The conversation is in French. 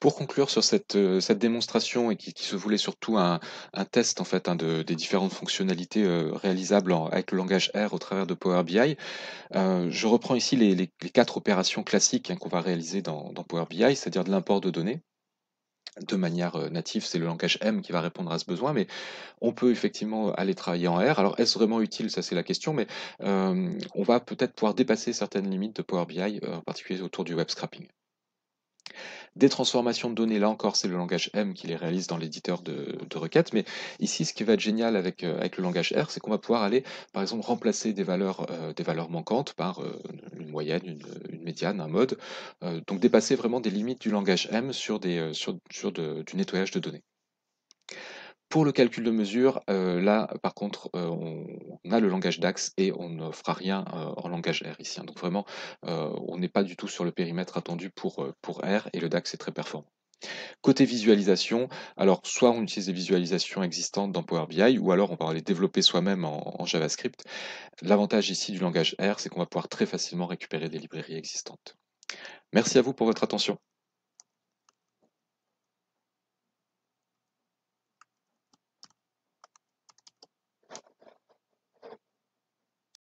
Pour conclure sur cette, euh, cette démonstration et qui, se voulait surtout un, un test en fait hein, de, des différentes fonctionnalités euh, réalisables avec le langage R au travers de Power BI, euh, je reprends ici les, les, quatre opérations classiques hein, qu'on va réaliser dans, Power BI, c'est-à-dire de l'import de données, de manière native, c'est le langage M qui va répondre à ce besoin, mais on peut effectivement aller travailler en R. Alors est-ce vraiment utile Ça c'est la question, mais on va peut-être pouvoir dépasser certaines limites de Power BI, en particulier autour du web scrapping. Des transformations de données, là encore, c'est le langage M qui les réalise dans l'éditeur de, requêtes. Mais ici, ce qui va être génial avec, euh, avec le langage R, c'est qu'on va pouvoir aller, par exemple, remplacer des valeurs, euh, des valeurs manquantes par euh, une moyenne, une, médiane, un mode. donc dépasser vraiment des limites du langage M sur, des, sur, du nettoyage de données. Pour le calcul de mesure, euh, là, par contre, euh, on a le langage DAX et on ne fera rien euh, en langage R ici. Hein. Donc vraiment, on n'est pas du tout sur le périmètre attendu pour, pour R et le DAX est très performant. Côté visualisation, alors soit on utilise des visualisations existantes dans Power BI ou alors on va les développer soi-même en, en, JavaScript. L'avantage ici du langage R, c'est qu'on va pouvoir très facilement récupérer des librairies existantes. Merci à vous pour votre attention.